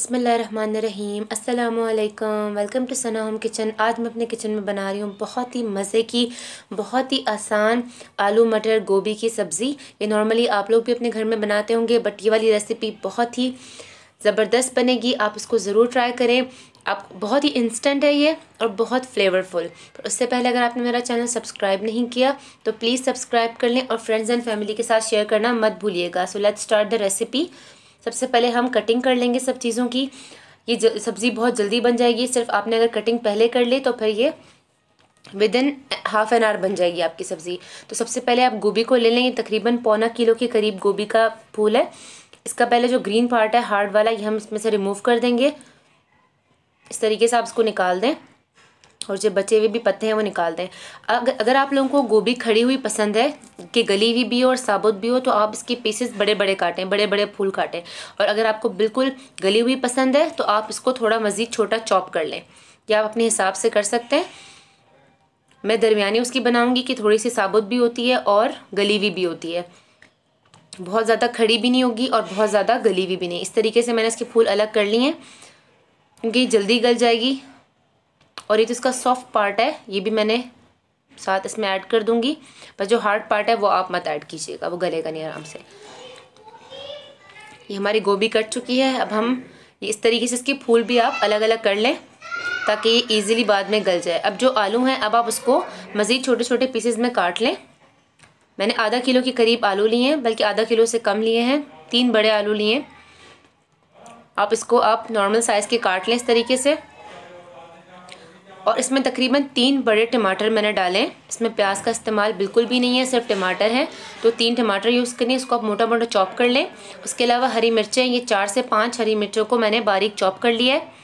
बसमीम अल्लाम welcome to Sana home kitchen आज मैं अपने किचन में बना रही हूँ बहुत ही मज़े की बहुत ही आसान आलू मटर गोभी की सब्ज़ी ये नॉर्मली आप लोग भी अपने घर में बनाते होंगे बट ये वाली रेसिपी बहुत ही ज़बरदस्त बनेगी आप इसको ज़रूर ट्राई करें आप बहुत ही इंस्टेंट है ये और बहुत फ्लेवरफुल उससे पहले अगर आपने मेरा चैनल सब्सक्राइब नहीं किया तो प्लीज़ सब्सक्राइब कर लें और फ्रेंड्स एंड फैमिली के साथ शेयर करना मत भूलिएगा so let's start the recipe सबसे पहले हम कटिंग कर लेंगे सब चीज़ों की ये सब्ज़ी बहुत जल्दी बन जाएगी सिर्फ आपने अगर कटिंग पहले कर ली तो फिर ये within half an hour बन जाएगी आपकी सब्ज़ी तो सबसे पहले आप गोभी को ले लेंगे तकरीबन पौना किलो के करीब गोभी का फूल है इसका पहले जो ग्रीन पार्ट है हार्ड वाला ये हम इसमें से रिमूव कर देंगे इस तरीके से आप इसको निकाल दें और जो बचे हुए भी पत्ते हैं वो निकाल दें अगर अगर आप लोगों को गोभी खड़ी हुई पसंद है कि गली हुई भी हो और साबुत भी हो तो आप इसके पीसेस बड़े बड़े काटें बड़े बड़े फूल काटें और अगर आपको बिल्कुल गली हुई पसंद है तो आप इसको थोड़ा मज़ीद छोटा चॉप कर लें या आप अपने हिसाब से कर सकते हैं मैं दरमिया उसकी बनाऊँगी कि थोड़ी सी साबुत भी होती है और गली हुई भी होती है बहुत ज़्यादा खड़ी भी नहीं होगी और बहुत ज़्यादा गली हुई भी नहीं इस तरीके से मैंने इसके फूल अलग कर लिए हैं क्योंकि जल्दी गल जाएगी और ये जो इसका सॉफ्ट पार्ट है ये भी मैंने साथ इसमें ऐड कर दूंगी बस जो हार्ड पार्ट है वो आप मत ऐड कीजिएगा वो गलेगा नहीं आराम से ये हमारी गोभी कट चुकी है अब हम इस तरीके से इसके फूल भी आप अलग अलग कर लें ताकि ये ईजिली बाद में गल जाए अब जो आलू हैं अब आप उसको मज़ीद छोटे छोटे पीसेज में काट लें मैंने आधा किलो के करीब आलू लिए हैं बल्कि आधा किलो से कम लिए हैं तीन बड़े आलू लिए आप इसको आप नॉर्मल साइज़ के काट लें इस तरीके से और इसमें तकरीबन तीन बड़े टमाटर मैंने डाले इसमें प्याज का इस्तेमाल बिल्कुल भी नहीं है सिर्फ टमाटर है तो तीन टमाटर यूज़ है इसको आप मोटा मोटा चॉप कर लें उसके अलावा हरी मिर्चें ये चार से पाँच हरी मिर्चों को मैंने बारीक चॉप कर लिया है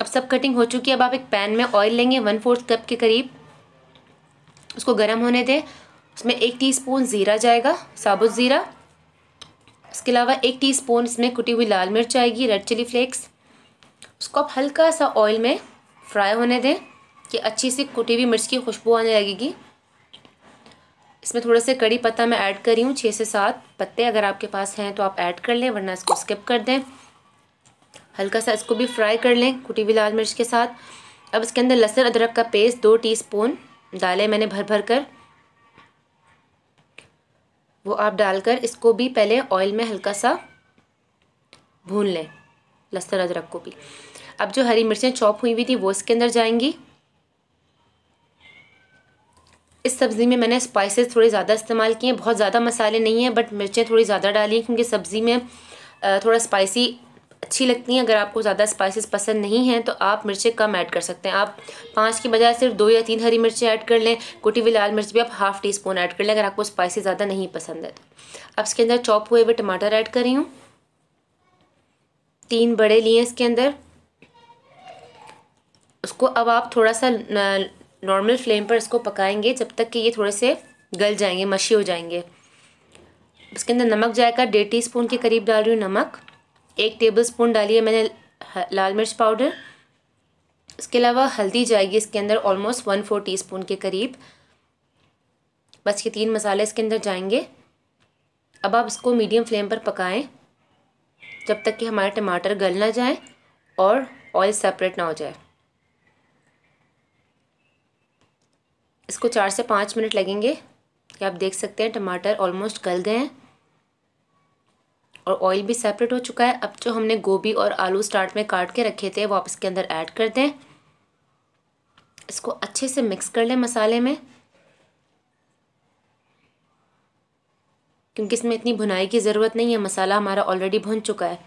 अब सब कटिंग हो चुकी है अब आप एक पैन में ऑयल लेंगे वन फोर्थ कप के करीब उसको गर्म होने दें उसमें एक टी ज़ीरा जाएगा साबुत ज़ीरा उसके अलावा एक टी इसमें कुटी हुई लाल मिर्च आएगी रेड चिली फ्लेक्स उसको आप हल्का सा ऑयल में फ्राई होने दें कि अच्छी सी कुटी हुई मिर्च की खुशबू आने लगेगी इसमें थोड़े से कड़ी पत्ता मैं ऐड कर रही हूँ छः से सात पत्ते अगर आपके पास हैं तो आप ऐड कर लें वरना इसको स्किप कर दें हल्का सा इसको भी फ्राई कर लें कुटी हुई लाल मिर्च के साथ अब इसके अंदर लहसुन अदरक का पेस्ट दो टीस्पून डाले मैंने भर भर कर वो आप डालकर इसको भी पहले ऑयल में हल्का सा भून लें लहसुन अदरक को भी अब जो हरी मिर्चें चॉप हुई हुई थी वो इसके अंदर जाएंगी इस सब्ज़ी में मैंने स्पाइसेस थोड़े ज़्यादा इस्तेमाल किए हैं बहुत ज़्यादा मसाले नहीं हैं बट मिर्चें थोड़ी ज़्यादा डाली हैं क्योंकि सब्ज़ी में थोड़ा स्पाइसी अच्छी लगती हैं अगर आपको ज़्यादा स्पाइसेस पसंद नहीं हैं तो आप मिर्चें कम ऐड कर सकते हैं आप पाँच के बजाय सिर्फ दो या तीन हरी मिर्चें ऐड कर लें कुटी हुई लाल मिर्च भी आप हाफ़ टी स्पून ऐड कर लें अगर आपको स्पाइसी ज़्यादा नहीं पसंद है तो अब इसके अंदर चॉप हुए हुए टमाटर ऐड कर रही हूँ तीन बड़े लिए इसके अंदर इसको अब आप थोड़ा सा नॉर्मल फ्लेम पर इसको पकाएंगे जब तक कि ये थोड़े से गल जाएंगे मशी हो जाएंगे इसके अंदर नमक जाएगा डेढ़ टी स्पून के करीब डाल रही हूँ नमक एक टेबल स्पून डाली है मैंने लाल मिर्च पाउडर इसके अलावा हल्दी जाएगी इसके अंदर almost one four teaspoon के करीब बस ये तीन मसाले इसके अंदर जाएंगे अब आप इसको मीडियम फ्लेम पर पकाएं जब तक कि हमारे टमाटर गल ना जाए और ऑयल सेपरेट ना हो जाए इसको चार से पाँच मिनट लगेंगे क्या आप देख सकते हैं टमाटर ऑलमोस्ट गल गए हैं और ऑयल भी सेपरेट हो चुका है अब जो हमने गोभी और आलू स्टार्ट में काट के रखे थे वो आप इसके अंदर ऐड कर दें इसको अच्छे से मिक्स कर लें मसाले में क्योंकि इसमें इतनी भुनाई की ज़रूरत नहीं है मसाला हमारा ऑलरेडी भुन चुका है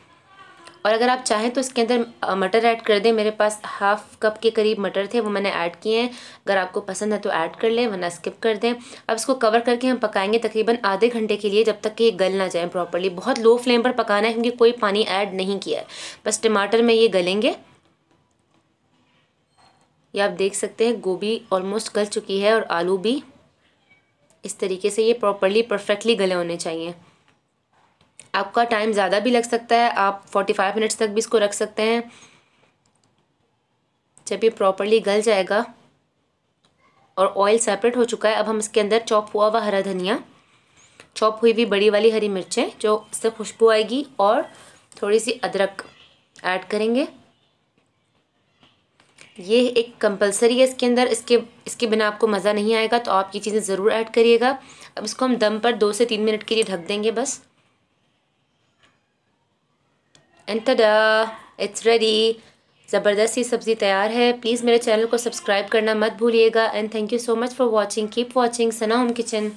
और अगर आप चाहें तो इसके अंदर मटर ऐड कर दें मेरे पास हाफ़ कप के करीब मटर थे वो मैंने ऐड किए हैं अगर आपको पसंद है तो ऐड कर लें वरना स्किप कर दें अब इसको कवर करके हम पकाएंगे तकरीबन आधे घंटे के लिए जब तक कि ये गल ना जाए प्रॉपरली बहुत लो फ्लेम पर पकाना है क्योंकि कोई पानी ऐड नहीं किया है बस टमाटर में ये गलेंगे ये आप देख सकते हैं गोभी ऑलमोस्ट गल चुकी है और आलू भी इस तरीके से ये प्रॉपरली परफेक्टली गले होने चाहिए आपका टाइम ज़्यादा भी लग सकता है आप फोर्टी फाइव मिनट्स तक भी इसको रख सकते हैं जब ये प्रॉपरली गल जाएगा और ऑयल सेपरेट हो चुका है अब हम इसके अंदर चॉप हुआ हुआ हरा धनिया चॉप हुई हुई बड़ी वाली हरी मिर्चें जो इससे खुशबू आएगी और थोड़ी सी अदरक ऐड करेंगे ये एक कंपलसरी है इसके अंदर इसके इसके बिना आपको मज़ा नहीं आएगा तो आप ये चीज़ें ज़रूर ऐड करिएगा अब इसको हम दम पर दो से तीन मिनट के लिए ढक देंगे बस एंड तदा इट्स रेडी ज़बरदस्त ही सब्ज़ी तैयार है प्लीज़ मेरे चैनल को सब्सक्राइब करना मत भूलिएगा and thank you so much for watching keep watching Sana home kitchen